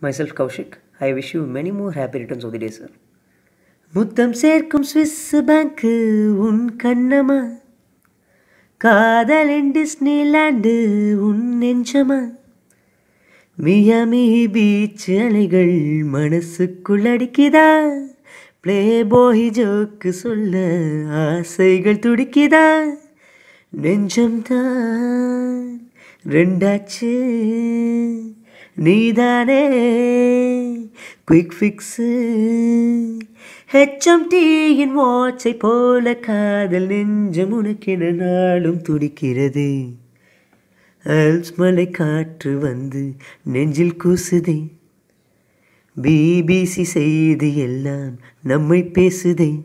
myself Kaushik. I wish you many more happy returns of the day, sir. முத்தம் சேர்க்கும் Swiss பேங்க்கு உன் கண்ணமா காதலன் டிஸ்னிலாண்டு உன் நெஞ்சமா மியாமி பீச் அலைகள் மனசுக்குள் அடிக்குதா பிளே போய் ஜோக்கு சொல்ல ஆசைகள் துடிக்குதா நெஞ்சம்தான் ரெண்டாச்சு நீதானே குயிக் ஃபிக்ஸு ஹெச்எம்டியின் வாட்சை போல காதல் நெஞ்சம் உனக்கென நாளும் துடிக்கிறது அல்ஸ் மலை காற்று வந்து நெஞ்சில் கூசுதே பிபிசி செய்தி எல்லாம் நம்மை பேசுதேன்